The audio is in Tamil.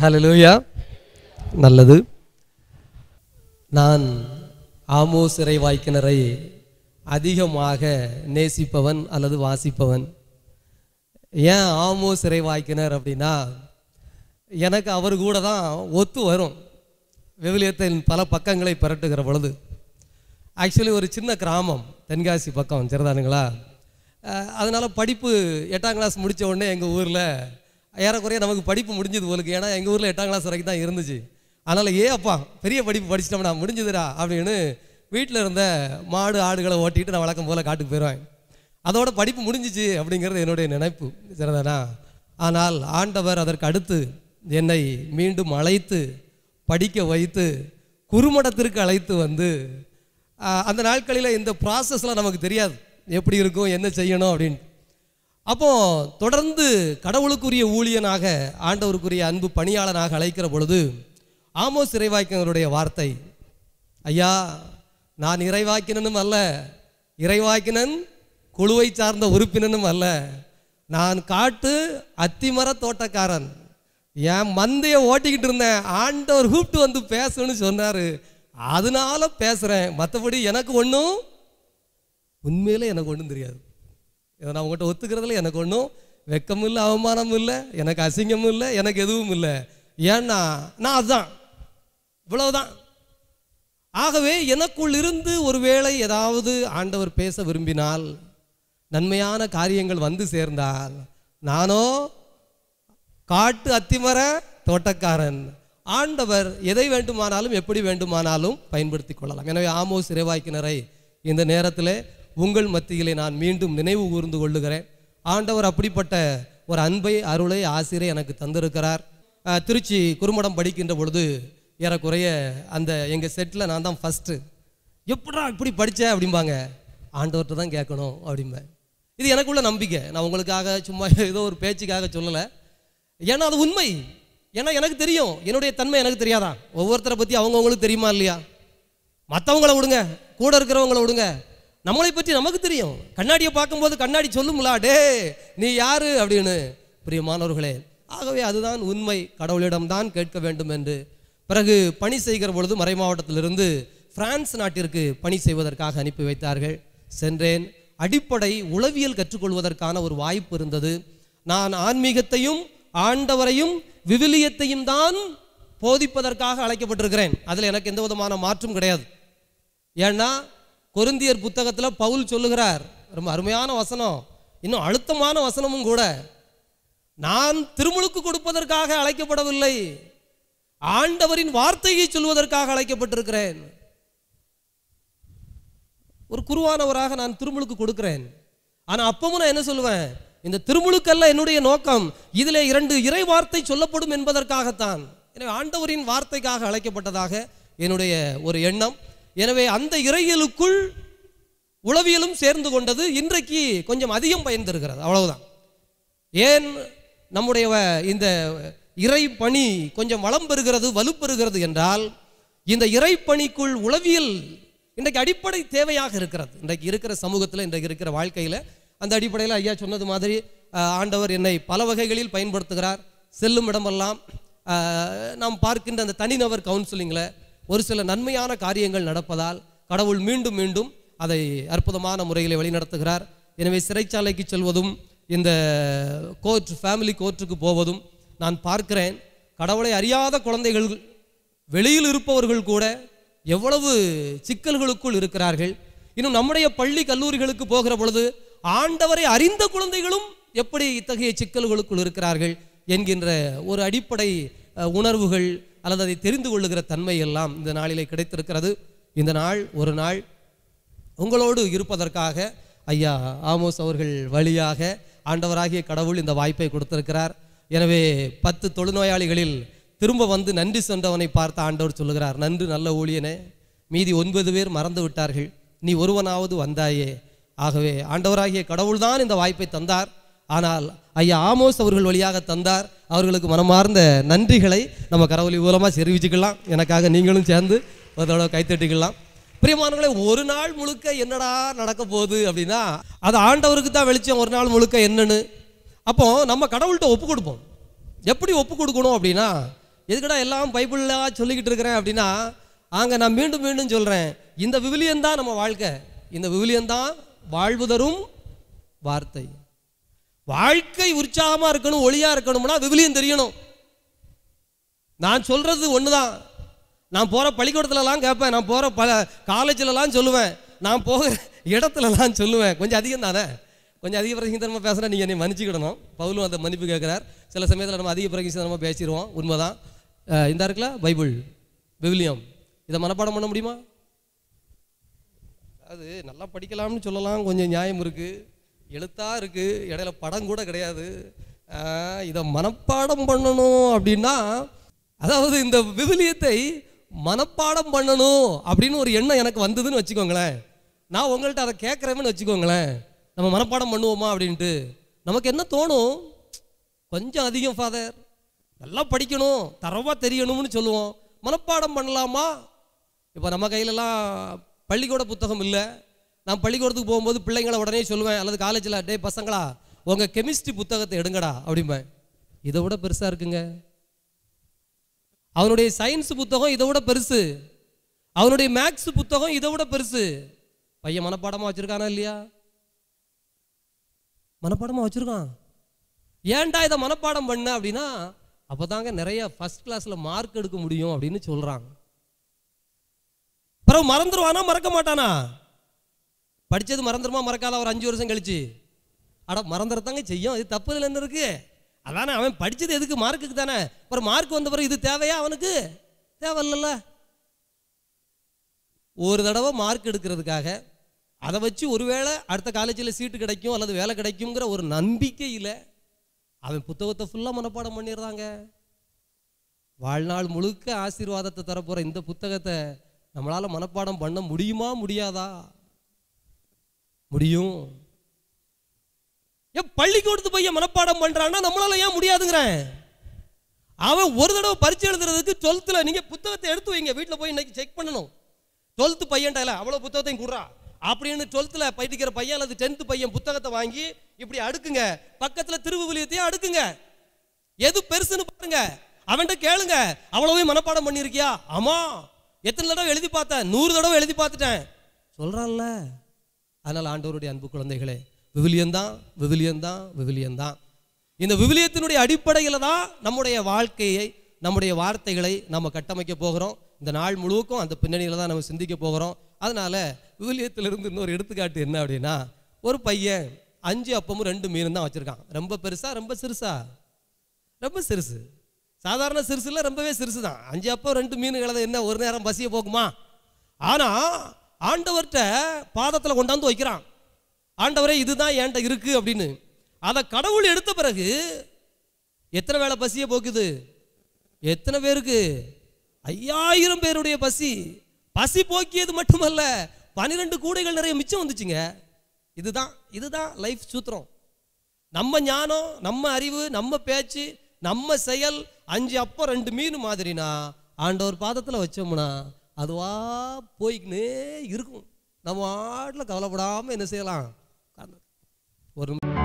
ஹலலூயா நல்லது நான் சிறை வாய்க்கினரை அதிகமாக நேசிப்பவன் அல்லது வாசிப்பவன் ஏன் சிறை வாய்க்கினர் அப்படின்னா எனக்கு அவர் கூட தான் ஒத்து வரும் விவிலியத்தின் பல பக்கங்களை பரட்டுகிற பொழுது ஆக்சுவலி ஒரு சின்ன கிராமம் தென்காசி பக்கம் சிறுதானுங்களா அதனால் படிப்பு எட்டாம் கிளாஸ் முடித்த உடனே எங்கள் ஊரில் ஏறக்குறைய நமக்கு படிப்பு முடிஞ்சது போலுக்கு ஏன்னா எங்கள் ஊரில் எட்டாம் கிளாஸ் வரைக்கும் தான் இருந்துச்சு அதனால் ஏ அப்பா பெரிய படிப்பு படிச்சிட்டோம்னா முடிஞ்சதுடா அப்படின்னு வீட்டில் இருந்த மாடு ஆடுகளை ஓட்டிட்டு நான் வழக்கம் போல் காட்டுக்கு போயிடுவேன் அதோட படிப்பு முடிஞ்சிச்சு அப்படிங்கிறது என்னுடைய நினைப்பு சரிதானா ஆனால் ஆண்டவர் அதற்கு அடுத்து என்னை மீண்டும் அழைத்து படிக்க வைத்து குறுமடத்திற்கு அழைத்து வந்து அந்த நாட்களில் இந்த ப்ராசஸ்லாம் நமக்கு தெரியாது எப்படி இருக்கும் என்ன செய்யணும் அப்படின்னு அப்போ தொடர்ந்து கடவுளுக்குரிய ஊழியனாக ஆண்டவருக்குரிய அன்பு பணியாளனாக அழைக்கிற பொழுது ஆமோ இறைவாக்கினருடைய வார்த்தை ஐயா நான் இறைவாக்கினனும் அல்ல இறைவாக்கினன் குழுவை சார்ந்த உறுப்பினனும் அல்ல நான் காட்டு அத்திமர தோட்டக்காரன் என் மந்தையை ஓட்டிக்கிட்டு இருந்தேன் ஆண்டவர் கூப்பிட்டு வந்து பேசணும்னு சொன்னார் அதனால பேசுகிறேன் மற்றபடி எனக்கு ஒன்றும் உண்மையில் எனக்கு ஒன்றும் தெரியாது இதை நான் உங்கள்கிட்ட ஒத்துக்கிறதுல எனக்கு ஒன்றும் வெக்கமும் இல்லை அவமானமும் இல்லை எனக்கு அசிங்கமும் இல்லை எனக்கு எதுவும் இல்லை ஏன்னா நான் அதுதான் இவ்வளவுதான் ஆகவே எனக்குள் இருந்து ஒருவேளை ஏதாவது ஆண்டவர் பேச விரும்பினால் நன்மையான காரியங்கள் வந்து சேர்ந்தால் நானோ காட்டு அத்திமர தோட்டக்காரன் ஆண்டவர் எதை வேண்டுமானாலும் எப்படி வேண்டுமானாலும் பயன்படுத்தி கொள்ளலாம் எனவே ஆமோ சிறைவாய்க்கினரை இந்த நேரத்தில் உங்கள் மத்தியிலே நான் மீண்டும் நினைவு கூர்ந்து கொள்ளுகிறேன் ஆண்டவர் அப்படிப்பட்ட ஒரு அன்பை அருளை ஆசிரியை எனக்கு தந்திருக்கிறார் திருச்சி குறுமடம் படிக்கின்ற பொழுது ஏறக்குறைய அந்த எங்கள் செட்டில் நான் தான் ஃபஸ்ட்டு எப்படா இப்படி படித்தேன் அப்படிம்பாங்க ஆண்டவர்கிட்ட தான் கேட்கணும் அப்படிம்பேன் இது எனக்குள்ள நம்பிக்கை நான் உங்களுக்காக சும்மா ஏதோ ஒரு பேச்சுக்காக சொல்லலை ஏன்னா அது உண்மை ஏன்னா எனக்கு தெரியும் என்னுடைய தன்மை எனக்கு தெரியாதான் ஒவ்வொருத்தரை பற்றி அவங்கவுங்களுக்கு தெரியுமா இல்லையா மற்றவங்கள விடுங்க கூட இருக்கிறவங்கள விடுங்க நம்மளை பற்றி நமக்கு தெரியும் கண்ணாடியை பார்க்கும்போது கண்ணாடி சொல்லுங்களா டே நீ யாரு அப்படின்னு பிரியமானவர்களே ஆகவே அதுதான் உண்மை கடவுளிடம்தான் கேட்க வேண்டும் என்று பிறகு பணி செய்கிற பொழுது மறை மாவட்டத்திலிருந்து பிரான்ஸ் நாட்டிற்கு பணி செய்வதற்காக அனுப்பி வைத்தார்கள் சென்றேன் அடிப்படை உளவியல் கற்றுக்கொள்வதற்கான ஒரு வாய்ப்பு இருந்தது நான் ஆன்மீகத்தையும் ஆண்டவரையும் விவிலியத்தையும் தான் போதிப்பதற்காக அழைக்கப்பட்டிருக்கிறேன் அதில் எனக்கு எந்த விதமான மாற்றும் கிடையாது ஏன்னா கொருந்தியர் புத்தகத்தில் பவுல் சொல்லுகிறார் ரொம்ப அருமையான வசனம் இன்னும் அழுத்தமான வசனமும் கூட நான் திருமுழுக்கு கொடுப்பதற்காக அழைக்கப்படவில்லை ஆண்டவரின் வார்த்தையை சொல்வதற்காக அழைக்கப்பட்டிருக்கிறேன் ஒரு குருவானவராக நான் திருமுழுக்கு கொடுக்கிறேன் ஆனால் அப்பவும் நான் என்ன சொல்லுவேன் இந்த திருமுழுக்கல்ல என்னுடைய நோக்கம் இதில் இரண்டு இறை வார்த்தை சொல்லப்படும் என்பதற்காகத்தான் எனவே ஆண்டவரின் வார்த்தைக்காக அழைக்கப்பட்டதாக என்னுடைய ஒரு எண்ணம் எனவே அந்த இறையலுக்குள் உளவியலும் சேர்ந்து கொண்டது இன்றைக்கு கொஞ்சம் அதிகம் பயந்திருக்கிறது அவ்வளவுதான் ஏன் நம்முடைய இந்த இறை பணி கொஞ்சம் வளம் பெறுகிறது வலுப்பெறுகிறது என்றால் இந்த இறை பணிக்குள் உளவியல் இன்றைக்கு அடிப்படை தேவையாக இருக்கிறது இன்றைக்கு இருக்கிற சமூகத்தில் இன்றைக்கு இருக்கிற வாழ்க்கையில் அந்த அடிப்படையில் ஐயா சொன்னது மாதிரி ஆண்டவர் என்னை பல வகைகளில் பயன்படுத்துகிறார் செல்லும் இடமெல்லாம் நாம் பார்க்கின்ற அந்த தனிநபர் கவுன்சிலிங்கில் ஒரு சில நன்மையான காரியங்கள் நடப்பதால் கடவுள் மீண்டும் மீண்டும் அதை அற்புதமான முறையில் வழிநடத்துகிறார் எனவே சிறைச்சாலைக்கு செல்வதும் இந்த கோர்ட் ஃபேமிலி கோர்ட்டுக்கு போவதும் நான் பார்க்கிறேன் கடவுளை அறியாத குழந்தைகள் வெளியில் இருப்பவர்கள் கூட எவ்வளவு சிக்கல்களுக்குள் இருக்கிறார்கள் இன்னும் நம்முடைய பள்ளி கல்லூரிகளுக்கு போகிற பொழுது ஆண்டவரை அறிந்த குழந்தைகளும் எப்படி இத்தகைய சிக்கல்களுக்குள் இருக்கிறார்கள் என்கின்ற ஒரு அடிப்படை உணர்வுகள் அல்லது அதை தெரிந்து கொள்ளுகிற தன்மை எல்லாம் இந்த நாளிலே கிடைத்திருக்கிறது இந்த நாள் ஒரு நாள் உங்களோடு இருப்பதற்காக ஐயா ஆமோஸ் அவர்கள் வழியாக ஆண்டவராகிய கடவுள் இந்த வாய்ப்பை கொடுத்திருக்கிறார் எனவே பத்து தொழுநோயாளிகளில் திரும்ப வந்து நன்றி சென்றவனை பார்த்து ஆண்டவர் சொல்லுகிறார் நன்று நல்ல ஊழியனே மீதி ஒன்பது பேர் மறந்து விட்டார்கள் நீ ஒருவனாவது வந்தாயே ஆகவே ஆண்டவராகிய கடவுள்தான் இந்த வாய்ப்பை தந்தார் ஆனால் ஐயா ஆமோஸ் அவர்கள் வழியாக தந்தார் அவர்களுக்கு மனமார்ந்த நன்றிகளை நம்ம கரவொலி மூலமாக தெரிவிச்சுக்கலாம் எனக்காக நீங்களும் சேர்ந்து ஒரு தடவை கைத்தட்டிக்கலாம் பிரியமானவர்களே ஒரு நாள் முழுக்க என்னடா நடக்க போகுது அப்படின்னா அது ஆண்டவருக்கு தான் வெளிச்சம் ஒரு நாள் முழுக்க என்னன்னு அப்போ நம்ம கடவுள்கிட்ட ஒப்பு கொடுப்போம் எப்படி ஒப்பு கொடுக்கணும் அப்படின்னா எதுக்கடா எல்லாம் பைபிளாக சொல்லிக்கிட்டு இருக்கிறேன் அப்படின்னா அங்கே நான் மீண்டும் மீண்டும் சொல்கிறேன் இந்த விவிலியன் தான் நம்ம வாழ்க்கை இந்த விவிலியன் தான் வாழ்வு தரும் வார்த்தை வாழ்க்கை உற்சாகமாக இருக்கணும் ஒளியாக இருக்கணும்னா விவிலியம் தெரியணும் நான் சொல்கிறது ஒன்று தான் நான் போகிற பள்ளிக்கூடத்துலலாம் கேட்பேன் நான் போகிற ப காலேஜிலலாம் சொல்லுவேன் நான் போகிற இடத்துலலாம் சொல்லுவேன் கொஞ்சம் அதிகம் தானே கொஞ்சம் அதிக பிரகித்தனமாக பேசுகிறேன் நீங்கள் என்னை மன்னிச்சிக்கிடணும் பவுலும் அந்த மன்னிப்பு கேட்குறார் சில சமயத்தில் நம்ம அதிக பிரகித்தனமாக பேசிடுவோம் உண்மைதான் இந்த இருக்குல்ல பைபிள் விவிலியம் இதை மனப்பாடம் பண்ண முடியுமா அது நல்லா படிக்கலாம்னு சொல்லலாம் கொஞ்சம் நியாயம் இருக்குது எழுத்தாக இருக்குது இடையில படம் கூட கிடையாது இதை மனப்பாடம் பண்ணணும் அப்படின்னா அதாவது இந்த விவிலியத்தை மனப்பாடம் பண்ணணும் அப்படின்னு ஒரு எண்ணம் எனக்கு வந்ததுன்னு வச்சுக்கோங்களேன் நான் உங்கள்கிட்ட அதை கேட்குறேன்னு வச்சுக்கோங்களேன் நம்ம மனப்பாடம் பண்ணுவோமா அப்படின்ட்டு நமக்கு என்ன தோணும் கொஞ்சம் அதிகம் ஃபாதர் நல்லா படிக்கணும் தரவாக தெரியணும்னு சொல்லுவோம் மனப்பாடம் பண்ணலாமா இப்போ நம்ம கையிலலாம் பள்ளிக்கூட புத்தகம் இல்லை நான் பள்ளிக்கூடத்துக்கு போகும்போது பிள்ளைங்களை உடனே சொல்லுவேன் அல்லது காலேஜில் டே பசங்களா உங்கள் கெமிஸ்ட்ரி புத்தகத்தை எடுங்கடா அப்படிம்பேன் இதை விட பெருசாக இருக்குங்க அவனுடைய சயின்ஸ் புத்தகம் இதை விட பெருசு அவனுடைய மேக்ஸ் புத்தகம் இதை விட பெருசு பையன் மனப்பாடமாக வச்சுருக்கானா இல்லையா மனப்பாடமாக வச்சுருக்கான் ஏன்டா இதை மனப்பாடம் பண்ண அப்படின்னா அப்போ தாங்க நிறைய ஃபஸ்ட் கிளாஸில் மார்க் எடுக்க முடியும் அப்படின்னு சொல்கிறாங்க பிறகு மறந்துடுவானா மறக்க மாட்டானா படித்தது மறந்துடுமா மறக்காத ஒரு அஞ்சு வருஷம் கழிச்சு அட மறந்துறதாங்க செய்யும் இது தப்புதில் என்ன இருக்குது அதானே அவன் படித்தது எதுக்கு மார்க்குக்கு தானே அப்புறம் மார்க் வந்த பிறகு இது தேவையா அவனுக்கு தேவையில்ல ஒரு தடவை மார்க் எடுக்கிறதுக்காக அதை வச்சு ஒருவேளை அடுத்த காலேஜில் சீட்டு கிடைக்கும் அல்லது வேலை கிடைக்குங்கிற ஒரு நம்பிக்கையில் அவன் புத்தகத்தை ஃபுல்லாக மனப்பாடம் பண்ணிடுறாங்க வாழ்நாள் முழுக்க ஆசீர்வாதத்தை தரப்போகிற இந்த புத்தகத்தை நம்மளால் மனப்பாடம் பண்ண முடியுமா முடியாதா முடியும் ஏன் பள்ளிக்கூடத்து பையன் மனப்பாடம் பண்ணுறான்னா நம்மளால ஏன் முடியாதுங்கிறேன் அவன் ஒரு தடவை பரிச்சை எழுதுறதுக்கு டுவெல்த்தில் நீங்கள் புத்தகத்தை எடுத்து வைங்க வீட்டில் போய் இன்னைக்கு செக் பண்ணணும் டுவெல்த்து இல்லை அவ்வளோ புத்தகத்தையும் கூடுறா அப்படின்னு டுவெல்த்தில் படிக்கிற பையன் அல்லது டென்த்து பையன் புத்தகத்தை வாங்கி இப்படி அடுக்குங்க பக்கத்தில் திருவுலியத்தையும் அடுக்குங்க எது பெருசுன்னு பாருங்க அவன்கிட்ட கேளுங்க அவ்வளோவே மனப்பாடம் பண்ணியிருக்கியா ஆமாம் எத்தனை தடவை எழுதி பார்த்தேன் நூறு தடவை எழுதி பார்த்துட்டேன் சொல்கிறான்ல அதனால் ஆண்டவருடைய அன்பு குழந்தைகளே விவிலியந்தான் விவிலியந்தான் விவிலியந்தான் இந்த விவிலியத்தினுடைய அடிப்படையில் தான் நம்முடைய வாழ்க்கையை நம்முடைய வார்த்தைகளை நம்ம கட்டமைக்க போகிறோம் இந்த நாள் முழுவதும் அந்த பின்னணியில் தான் நம்ம சிந்திக்க போகிறோம் அதனால் விவிலியத்திலிருந்து இன்னொரு எடுத்துக்காட்டு என்ன அப்படின்னா ஒரு பையன் அஞ்சு அப்பமும் ரெண்டு மீனும் தான் வச்சுருக்கான் ரொம்ப பெருசா ரொம்ப சிறுசா ரொம்ப சிறுசு சாதாரண சிறுசுல ரொம்பவே சிறுசு தான் அஞ்சு அப்பம் ரெண்டு மீன் என்ன ஒரு நேரம் பசியை போக்குமா ஆனால் ஆண்டவர்கிட்ட பாதத்தில் கொண்டாந்து வைக்கிறான் ஆண்டவரே இதுதான் என்கிட்ட இருக்கு அப்படின்னு அதை கடவுள் எடுத்த பிறகு எத்தனை வேலை பசியை போக்குது எத்தனை பேருக்கு ஐயாயிரம் பேருடைய பசி பசி போக்கியது மட்டுமல்ல பனிரெண்டு கூடைகள் நிறைய மிச்சம் வந்துச்சுங்க இதுதான் இதுதான் லைஃப் சூத்திரம் நம்ம ஞானம் நம்ம அறிவு நம்ம பேச்சு நம்ம செயல் அஞ்சு அப்போ ரெண்டு மீன் மாதிரினா ஆண்டவர் பாதத்தில் வச்சோம்னா அதுவா போய்க்கினே இருக்கும் நம்ம ஆட்டில் கவலைப்படாமல் என்ன செய்யலாம் ஒரு